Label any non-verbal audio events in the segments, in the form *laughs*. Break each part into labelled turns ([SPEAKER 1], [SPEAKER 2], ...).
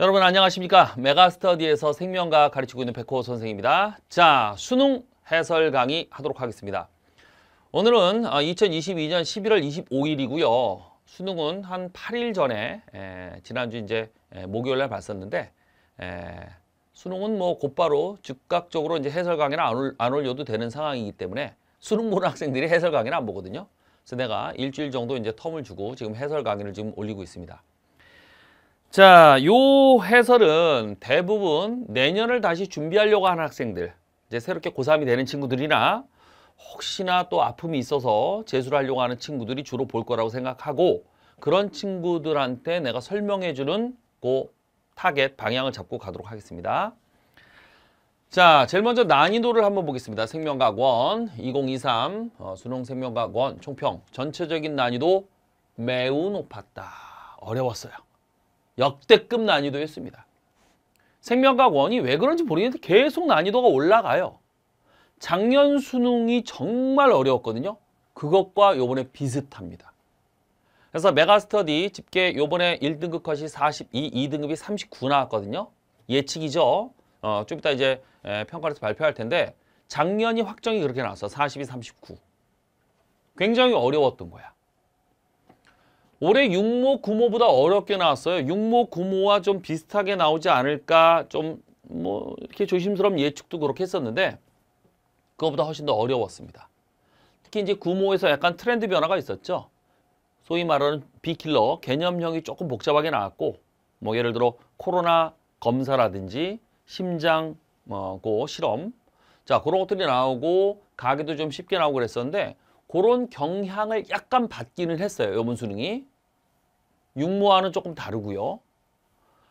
[SPEAKER 1] 여러분 안녕하십니까 메가스터디에서 생명과 가르치고 있는 백호 선생입니다 자 수능 해설 강의 하도록 하겠습니다 오늘은 2022년 11월 25일이고요 수능은 한 8일 전에 에, 지난주 이제 목요일날 봤었는데 에, 수능은 뭐 곧바로 즉각적으로 이제 해설 강의를 안, 올, 안 올려도 되는 상황이기 때문에 수능 보는 학생들이 해설 강의를 안 보거든요 그래서 내가 일주일 정도 이제 텀을 주고 지금 해설 강의를 지금 올리고 있습니다 자, 요 해설은 대부분 내년을 다시 준비하려고 하는 학생들, 이제 새롭게 고3이 되는 친구들이나 혹시나 또 아픔이 있어서 재수를 하려고 하는 친구들이 주로 볼 거라고 생각하고 그런 친구들한테 내가 설명해주는 그 타겟, 방향을 잡고 가도록 하겠습니다. 자, 제일 먼저 난이도를 한번 보겠습니다. 생명과학원 2023 어, 수능 생명과학원 총평 전체적인 난이도 매우 높았다. 어려웠어요. 역대급 난이도였습니다. 생명과학 원이 왜 그런지 모르겠는데 계속 난이도가 올라가요. 작년 수능이 정말 어려웠거든요. 그것과 요번에 비슷합니다. 그래서 메가스터디 집계 요번에 1등급 컷이 42, 2등급이 39 나왔거든요. 예측이죠. 어, 좀 이따 이제 평가를해서 발표할 텐데 작년이 확정이 그렇게 나왔어. 42, 39. 굉장히 어려웠던 거야. 올해 육모 구모보다 어렵게 나왔어요. 육모 구모와 좀 비슷하게 나오지 않을까 좀 뭐 이렇게 조심스러운 예측도 그렇게 했었는데 그거보다 훨씬 더 어려웠습니다. 특히 이제 구모에서 약간 트렌드 변화가 있었죠. 소위 말하는 비킬러 개념형이 조금 복잡하게 나왔고 뭐 예를 들어 코로나 검사라든지 심장 뭐 고 실험 자 그런 것들이 나오고 가기도좀 쉽게 나오고 그랬었는데 그런 경향을 약간 받기는 했어요. 요번 수능이. 육무와는 조금 다르고요.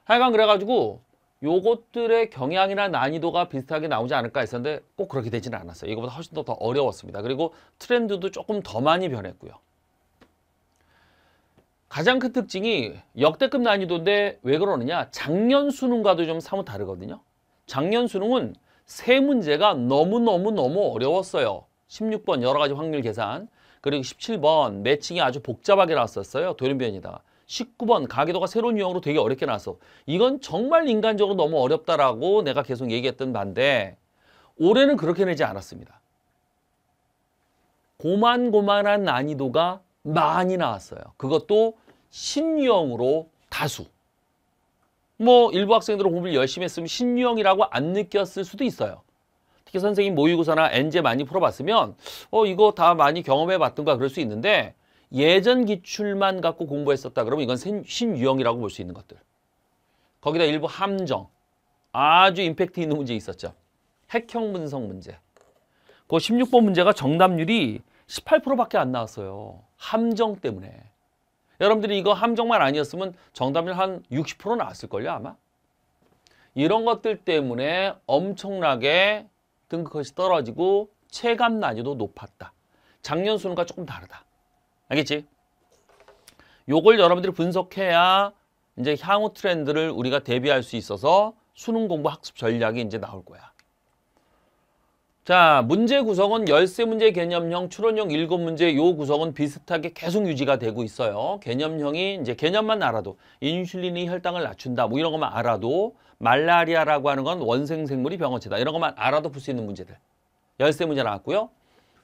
[SPEAKER 1] 하여간 그래가지고 요것들의 경향이나 난이도가 비슷하게 나오지 않을까 했었는데 꼭 그렇게 되지는 않았어요. 이거보다 훨씬 더, 더 어려웠습니다. 그리고 트렌드도 조금 더 많이 변했고요. 가장 큰 특징이 역대급 난이도인데 왜 그러느냐. 작년 수능과도 좀 사뭇 다르거든요. 작년 수능은 세 문제가 너무너무너무 어려웠어요. 16번 여러 가지 확률 계산 그리고 17번 매칭이 아주 복잡하게 나왔었어요. 돌연변이다. 19번 가계도가 새로운 유형으로 되게 어렵게 나왔어. 이건 정말 인간적으로 너무 어렵다라고 내가 계속 얘기했던 반데 올해는 그렇게 내지 않았습니다. 고만고만한 난이도가 많이 나왔어요. 그것도 신유형으로 다수. 뭐 일부 학생들은 공부를 열심히 했으면 신유형이라고 안 느꼈을 수도 있어요. 특히 선생님 모의고사나 엔제 많이 풀어봤으면 어 이거 다 많이 경험해봤던가 그럴 수 있는데 예전 기출만 갖고 공부했었다 그러면 이건 신유형이라고 볼 수 있는 것들. 거기다 일부 함정, 아주 임팩트 있는 문제 있었죠. 핵형 분석 문제. 그 16번 문제가 정답률이 18%밖에 안 나왔어요. 함정 때문에. 여러분들이 이거 함정만 아니었으면 정답률 한 60% 나왔을걸요 아마? 이런 것들 때문에 엄청나게 등급것이 떨어지고 체감 난이도 높았다. 작년 수능과 조금 다르다. 알겠지? 요걸 여러분들이 분석해야 이제 향후 트렌드를 우리가 대비할 수 있어서 수능 공부 학습 전략이 이제 나올 거야. 자 문제 구성은 열세 문제 개념형, 추론형 일곱 문제 요 구성은 비슷하게 계속 유지가 되고 있어요. 개념형이 이제 개념만 알아도 인슐린이 혈당을 낮춘다 뭐 이런 것만 알아도 말라리아라고 하는 건 원생생물이 병원체다 이런 것만 알아도 풀 수 있는 문제들 열세 문제 나왔고요.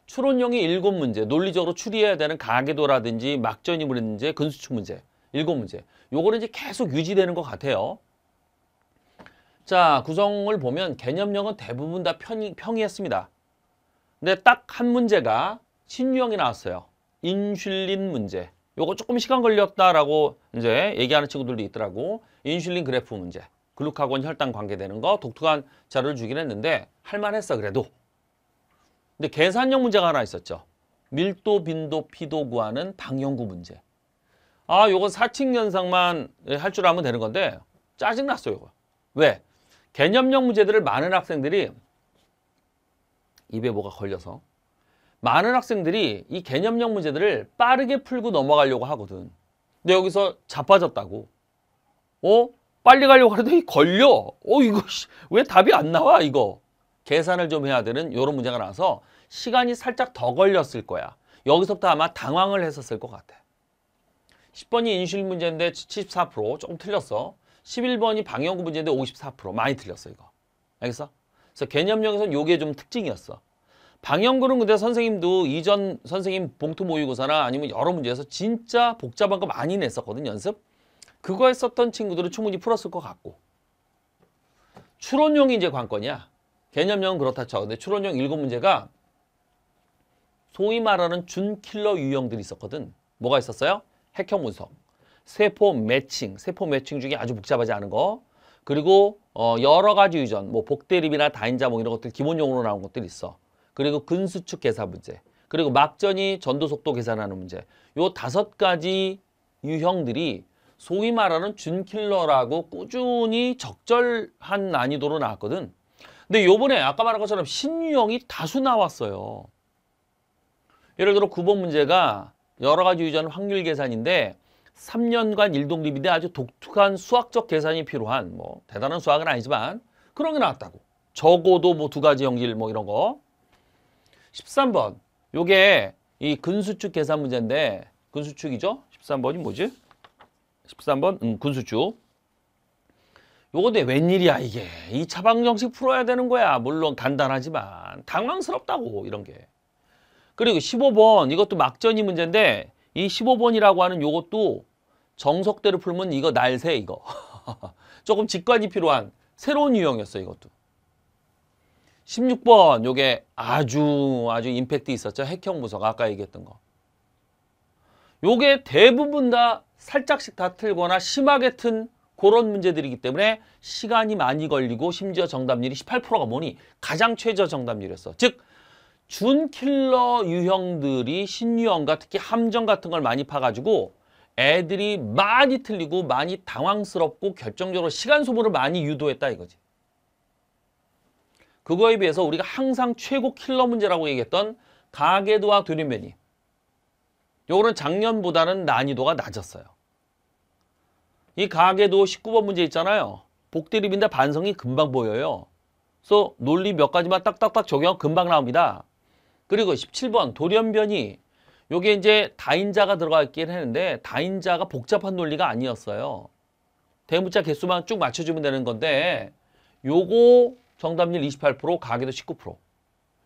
[SPEAKER 1] 추론형이 일곱 문제 논리적으로 추리해야 되는 가계도라든지 막전이물인지 근수축 문제 일곱 문제 요거는 이제 계속 유지되는 것 같아요. 자 구성을 보면 개념형은 대부분 다 평이, 평이했습니다. 근데 딱 한 문제가 신유형이 나왔어요. 인슐린 문제. 요거 조금 시간 걸렸다라고 이제 얘기하는 친구들도 있더라고. 인슐린 그래프 문제. 글루카곤 혈당 관계되는 거 독특한 자료를 주긴 했는데 할만했어 그래도. 근데 계산형 문제가 하나 있었죠. 밀도, 빈도, 피도 구하는 방영구 문제. 아, 요건 사칙 현상만할 줄 알면 되는 건데 짜증났어요, 요거. 왜? 개념형 문제들을 많은 학생들이 입에 뭐가 걸려서 많은 학생들이 이 개념형 문제들을 빠르게 풀고 넘어가려고 하거든. 근데 여기서 자빠졌다고. 어? 빨리 가려고 하는데 걸려. 어 이거 왜 답이 안 나와 이거. 계산을 좀 해야 되는 이런 문제가 나서 와 시간이 살짝 더 걸렸을 거야. 여기서부터 아마 당황을 했었을 것 같아. 10번이 인실 문제인데 74% 조금 틀렸어. 11번이 방영구 문제인데 54% 많이 틀렸어 이거. 알겠어? 그래서 개념형에서는 요게 좀 특징이었어. 방영구는 근데 선생님도 이전 선생님 봉투 모의고사나 아니면 여러 문제에서 진짜 복잡한 거 많이 냈었거든 연습. 그거에 썼던 친구들은 충분히 풀었을 것 같고. 추론용이 이제 관건이야. 개념형은 그렇다 쳐. 근데 추론용 일곱 문제가 소위 말하는 준킬러 유형들이 있었거든. 뭐가 있었어요? 핵형 분석. 세포 매칭, 세포 매칭 중에 아주 복잡하지 않은 거 그리고 어, 여러 가지 유전, 뭐 복대립이나 다인자몽 뭐 이런 것들 기본용으로 나온 것들이 있어. 그리고 근수축 계산 문제, 그리고 막전이 전도속도 계산하는 문제. 요 다섯 가지 유형들이 소위 말하는 준킬러라고 꾸준히 적절한 난이도로 나왔거든. 근데 요번에 아까 말한 것처럼 신유형이 다수 나왔어요. 예를 들어 9번 문제가 여러 가지 유전 확률 계산인데 3년간 일동립인데 아주 독특한 수학적 계산이 필요한 뭐 대단한 수학은 아니지만 그런 게 나왔다고. 적어도 뭐 두 가지 형질 뭐 이런 거. 13번. 요게 이 근수축 계산 문제인데 근수축이죠? 13번이 뭐지? 13번 음, 근수축. 요건데 웬일이야 이게. 이 차방정식 풀어야 되는 거야. 물론 간단하지만 당황스럽다고 이런 게. 그리고 15번 이것도 막전이 문제인데 이 15번이라고 하는 요것도 정석대로 풀면 이거 날새 이거. *laughs* 조금 직관이 필요한 새로운 유형이었어요 이것도. 16번 요게 아주 아주 임팩트 있었죠. 핵형 분석 아까 얘기했던 거. 요게 대부분 다 살짝씩 다 틀거나 심하게 튼 그런 문제들이기 때문에 시간이 많이 걸리고 심지어 정답률이 18%가 뭐니 가장 최저 정답률이었어. 즉 준킬러 유형들이 신유형과 특히 함정 같은 걸 많이 파가지고 애들이 많이 틀리고 많이 당황스럽고 결정적으로 시간 소모를 많이 유도했다 이거지. 그거에 비해서 우리가 항상 최고 킬러 문제라고 얘기했던 가계도와 돌연변이 요거는 작년보다는 난이도가 낮았어요. 이 가계도 19번 문제 있잖아요. 복대립인데 반성이 금방 보여요. 그래서 논리 몇 가지만 딱딱딱 적용 금방 나옵니다. 그리고 17번 돌연변이 요게 이제 다인자가 들어가 있긴 했는데 다인자가 복잡한 논리가 아니었어요. 대문자 개수만 쭉 맞춰주면 되는 건데 요거 정답률 28%가계도19%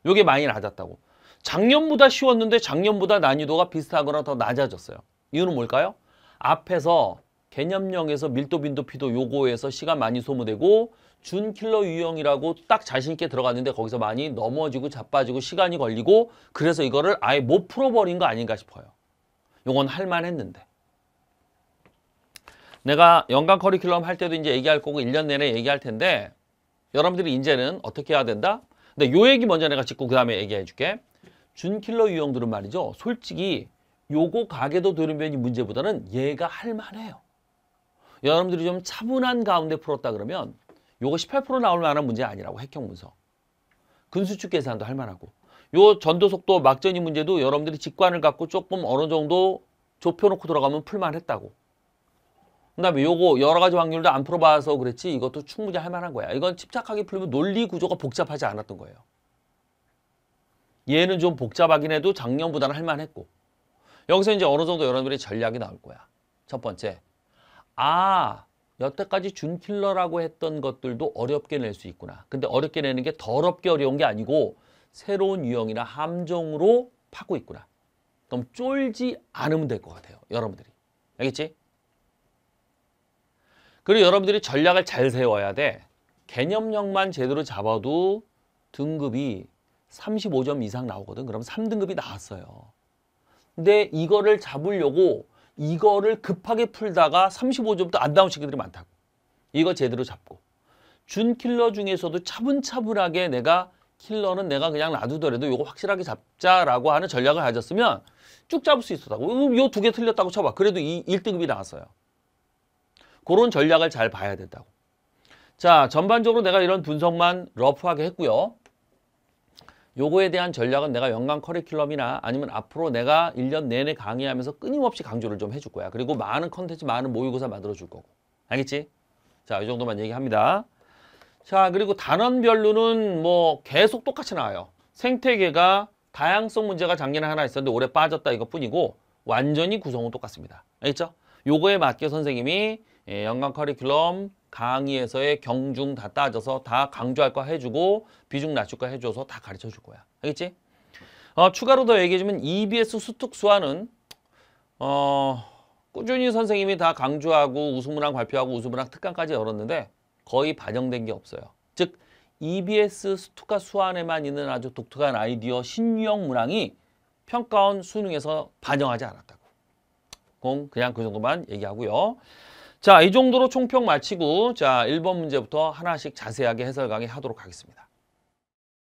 [SPEAKER 1] 요게 많이 낮았다고. 작년보다 쉬웠는데 작년보다 난이도가 비슷하거나 더 낮아졌어요. 이유는 뭘까요? 앞에서 개념형에서 밀도, 빈도, 피도 요거에서 시간 많이 소모되고 준킬러 유형이라고 딱 자신있게 들어갔는데 거기서 많이 넘어지고 자빠지고 시간이 걸리고 그래서 이거를 아예 못 풀어버린 거 아닌가 싶어요. 요건 할만했는데. 내가 연간 커리큘럼 할 때도 이제 얘기할 거고 1년 내내 얘기할 텐데 여러분들이 이제는 어떻게 해야 된다? 근데 요 얘기 먼저 내가 짚고 그 다음에 얘기해 줄게. 준킬러 유형들은 말이죠. 솔직히 요거 가게도 들는면이 문제보다는 얘가 할만해요. 여러분들이 좀 차분한 가운데 풀었다 그러면 요거 18% 나올 만한 문제 아니라고 핵형 분석. 근수축 계산도 할 만하고. 요 전도속도 막전이 문제도 여러분들이 직관을 갖고 조금 어느 정도 좁혀놓고 들어가면 풀만 했다고. 그 다음에 요거 여러 가지 확률도 안 풀어봐서 그랬지 이것도 충분히 할 만한 거야. 이건 침착하게 풀면 논리 구조가 복잡하지 않았던 거예요. 얘는 좀 복잡하긴 해도 작년보다는 할 만했고. 여기서 이제 어느 정도 여러분들의 전략이 나올 거야. 첫 번째, 아 여태까지 준킬러라고 했던 것들도 어렵게 낼 수 있구나. 근데 어렵게 내는 게 더럽게 어려운 게 아니고 새로운 유형이나 함정으로 파고 있구나. 그럼 쫄지 않으면 될 것 같아요. 여러분들이. 알겠지? 그리고 여러분들이 전략을 잘 세워야 돼. 개념력만 제대로 잡아도 등급이 35점 이상 나오거든. 그럼 3등급이 나왔어요. 근데 이거를 잡으려고 이거를 급하게 풀다가 35점부터 안다운 시기들이 많다고. 이거 제대로 잡고. 준 킬러 중에서도 차분차분하게 내가 킬러는 내가 그냥 놔두더라도 이거 확실하게 잡자라고 하는 전략을 가졌으면 쭉 잡을 수 있었다고. 요두 개 틀렸다고 쳐봐. 그래도 이 1등급이 나왔어요. 그런 전략을 잘 봐야 된다고. 자, 전반적으로 내가 이런 분석만 러프하게 했고요. 요거에 대한 전략은 내가 연간 커리큘럼이나 아니면 앞으로 내가 1년 내내 강의하면서 끊임없이 강조를 좀 해 줄 거야. 그리고 많은 컨텐츠, 많은 모의고사 만들어 줄 거고. 알겠지? 자, 이 정도만 얘기합니다. 자, 그리고 단원별로는 뭐 계속 똑같이 나와요. 생태계가 다양성 문제가 작년에 하나 있었는데 올해 빠졌다 이것뿐이고 완전히 구성은 똑같습니다. 알겠죠? 요거에 맞게 선생님이 예, 연간 커리큘럼 강의에서의 경중 다 따져서 다강조할거 해주고 비중 낮출거 해줘서 다 가르쳐줄 거야. 알겠지? 어, 추가로 더 얘기해주면 EBS 수특 수화는 어, 꾸준히 선생님이 다 강조하고 우수문항 발표하고 우수문항 특강까지 열었는데 거의 반영된 게 없어요. 즉 EBS 수특과 수안에만 있는 아주 독특한 아이디어 신유형 문항이 평가원 수능에서 반영하지 않았다고. 그냥 그 정도만 얘기하고요. 자, 이 정도로 총평 마치고 자, 1번 문제부터 하나씩 자세하게 해설 강의 하도록 하겠습니다.